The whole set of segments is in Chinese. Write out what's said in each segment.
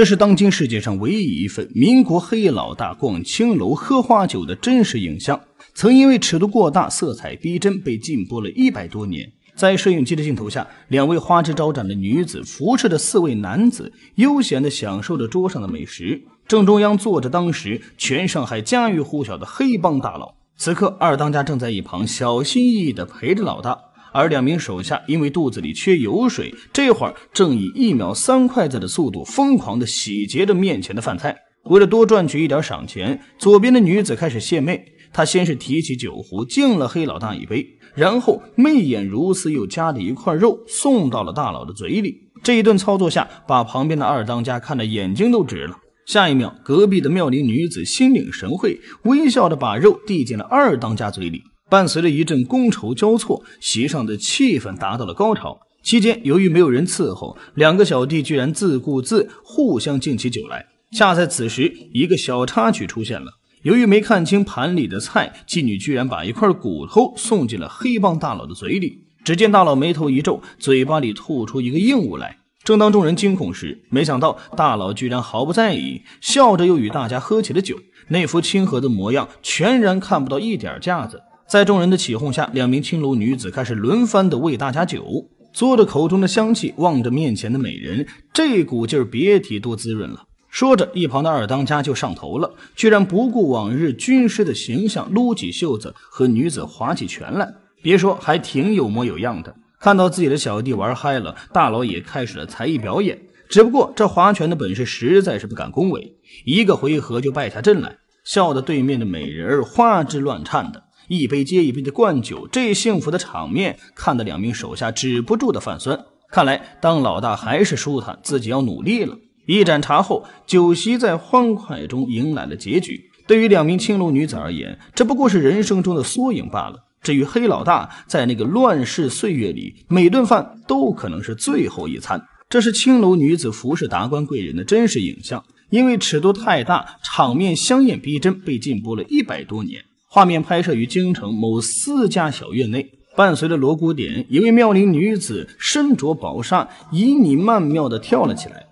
这是当今世界上唯一一份民国黑老大逛青楼、喝花酒的真实影像，曾因为尺度过大、色彩逼真被禁播了一百多年。在摄影机的镜头下，两位花枝招展的女子服侍着四位男子，悠闲地享受着桌上的美食。正中央坐着当时全上海家喻户晓的黑帮大佬，此刻二当家正在一旁小心翼翼地陪着老大。而两名手下因为肚子里缺油水，这会儿正以一秒三筷子的速度疯狂地洗劫着面前的饭菜。为了多赚取一点赏钱，左边的女子开始献媚。她先是提起酒壶敬了黑老大一杯，然后媚眼如丝，又夹了一块肉送到了大佬的嘴里。这一顿操作下，把旁边的二当家看得眼睛都直了。下一秒，隔壁的妙龄女子心领神会，微笑的把肉递进了二当家嘴里。伴随着一阵觥筹交错，席上的气氛达到了高潮。期间，由于没有人伺候，两个小弟居然自顾自互相敬起酒来。恰在此时，一个小插曲出现了。由于没看清盘里的菜，妓女居然把一块骨头送进了黑帮大佬的嘴里。只见大佬眉头一皱，嘴巴里吐出一个硬物来。正当众人惊恐时，没想到大佬居然毫不在意，笑着又与大家喝起了酒。那副亲和的模样，全然看不到一点架子。在众人的起哄下，两名青楼女子开始轮番的喂大家酒，嘬着口中的香气，望着面前的美人，这股劲儿别提多滋润了。说着，一旁的二当家就上头了，居然不顾往日军师的形象，撸起袖子和女子划起拳来，别说，还挺有模有样的。看到自己的小弟玩嗨了，大佬也开始了才艺表演，只不过这划拳的本事实在是不敢恭维，一个回合就败下阵来，笑得对面的美人儿花枝乱颤的。一杯接一杯的灌酒，这幸福的场面看得两名手下止不住的泛酸。看来当老大还是舒坦，自己要努力了。一盏茶后，酒席在欢快中迎来了结局。对于两名青楼女子而言，这不过是人生中的缩影罢了。至于黑老大，在那个乱世岁月里，每顿饭都可能是最后一餐。这是青楼女子服侍达官贵人的真实影像，因为尺度太大，场面香艳逼真，被禁播了一百多年。画面拍摄于京城某私家小院内，伴随着锣鼓点，一位妙龄女子身着薄纱，旖旎曼妙的跳了起来。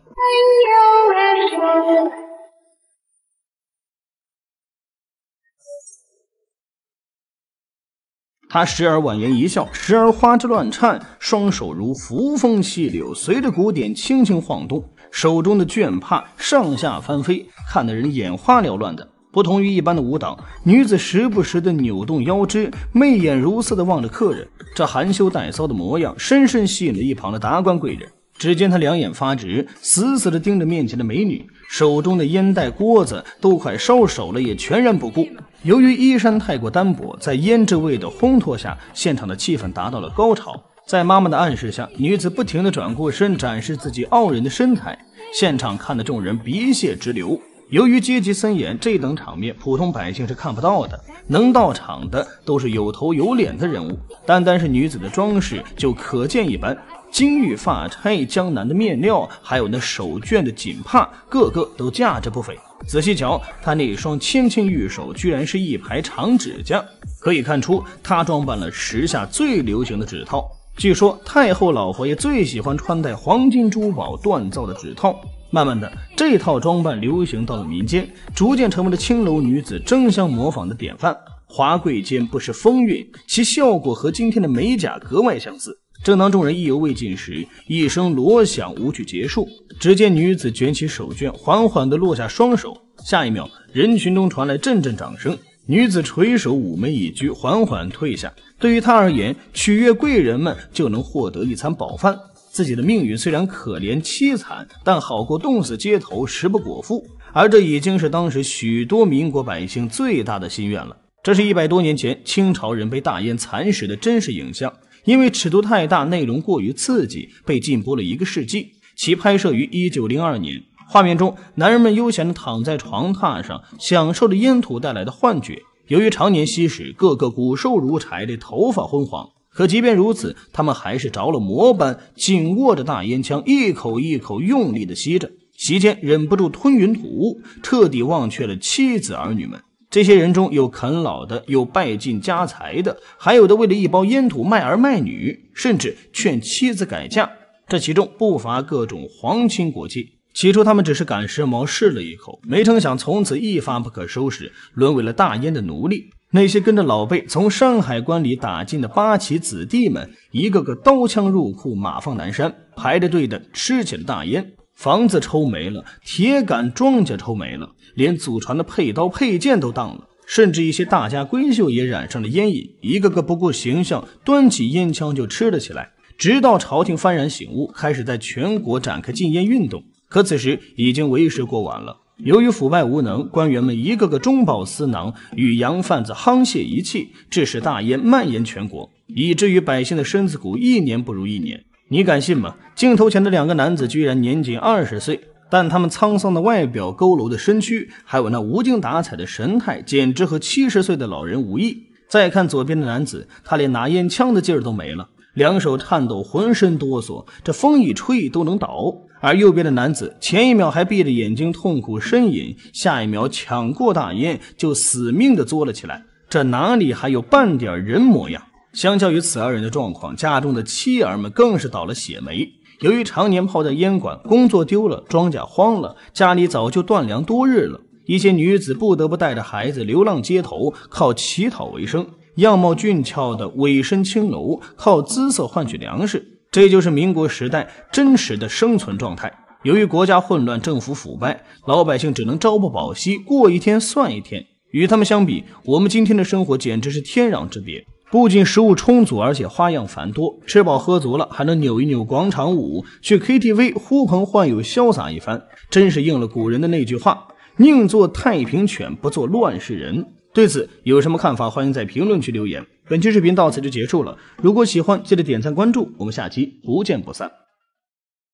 她时而婉言一笑，时而花枝乱颤，双手如扶风细柳，随着鼓点轻轻晃动，手中的绢帕上下翻飞，看得人眼花缭乱的。不同于一般的舞蹈，女子时不时的扭动腰肢，媚眼如丝的望着客人，这含羞带骚的模样，深深吸引了一旁的达官贵人。只见他两眼发直，死死的盯着面前的美女，手中的烟袋锅子都快烧手了，也全然不顾。由于衣衫太过单薄，在胭脂味的烘托下，现场的气氛达到了高潮。在妈妈的暗示下，女子不停的转过身，展示自己傲人的身材，现场看的众人鼻血直流。由于阶级森严，这等场面普通百姓是看不到的。能到场的都是有头有脸的人物，单单是女子的装饰就可见一斑：金玉发钗、江南的面料，还有那手绢的锦帕，个个都价值不菲。仔细瞧，她那双纤纤玉手，居然是一排长指甲，可以看出她装扮了时下最流行的指套。据说太后老佛爷最喜欢穿戴黄金珠宝锻造的指套。慢慢的，这套装扮流行到了民间，逐渐成为了青楼女子争相模仿的典范。华贵间不失风韵，其效果和今天的美甲格外相似。正当众人意犹未尽时，一声锣响，舞曲结束。只见女子卷起手绢，缓缓地落下双手。下一秒，人群中传来阵阵掌声。女子垂手妩媚以居，缓缓退下。对于她而言，取悦贵人们就能获得一餐饱饭。自己的命运虽然可怜凄惨，但好过冻死街头、食不果腹，而这已经是当时许多民国百姓最大的心愿了。这是一百多年前清朝人被大烟蚕食的真实影像，因为尺度太大、内容过于刺激，被禁播了一个世纪。其拍摄于一九零二年，画面中男人们悠闲的躺在床榻上，享受着烟土带来的幻觉。由于常年吸食，个个骨瘦如柴，的头发昏黄。可即便如此，他们还是着了魔般紧握着大烟枪，一口一口用力的吸着，席间忍不住吞云吐雾，彻底忘却了妻子儿女们。这些人中有啃老的，有败尽家财的，还有的为了一包烟土卖儿卖女，甚至劝妻子改嫁。这其中不乏各种皇亲国戚。起初他们只是赶时髦试了一口，没成想从此一发不可收拾，沦为了大烟的奴隶。那些跟着老辈从山海关里打进的八旗子弟们，一个个刀枪入库，马放南山，排着队的吃起了大烟。房子抽没了，铁杆庄稼抽没了，连祖传的佩刀佩剑都当了，甚至一些大家闺秀也染上了烟瘾，一个个不顾形象，端起烟枪就吃了起来。直到朝廷幡然醒悟，开始在全国展开禁烟运动，可此时已经为时过晚了。由于腐败无能，官员们一个个中饱私囊，与洋贩子沆瀣一气，致使大烟蔓延全国，以至于百姓的身子骨一年不如一年。你敢信吗？镜头前的两个男子居然年仅二十岁，但他们沧桑的外表、佝偻的身躯，还有那无精打采的神态，简直和七十岁的老人无异。再看左边的男子，他连拿烟枪的劲儿都没了，两手颤抖，浑身哆嗦，这风一吹都能倒。而右边的男子，前一秒还闭着眼睛痛苦呻吟，下一秒抢过大烟就死命的作了起来，这哪里还有半点人模样？相较于此二人的状况，家中的妻儿们更是倒了血霉。由于常年泡在烟馆，工作丢了，庄稼荒了，家里早就断粮多日了。一些女子不得不带着孩子流浪街头，靠乞讨为生；样貌俊俏的委身青楼，靠姿色换取粮食。这就是民国时代真实的生存状态。由于国家混乱，政府腐败，老百姓只能朝不保夕，过一天算一天。与他们相比，我们今天的生活简直是天壤之别。不仅食物充足，而且花样繁多。吃饱喝足了，还能扭一扭广场舞，去 KTV 呼朋唤友，潇洒一番。真是应了古人的那句话：宁做太平犬，不做乱世人。对此有什么看法？欢迎在评论区留言。本期视频到此就结束了。如果喜欢，记得点赞关注。我们下期不见不散。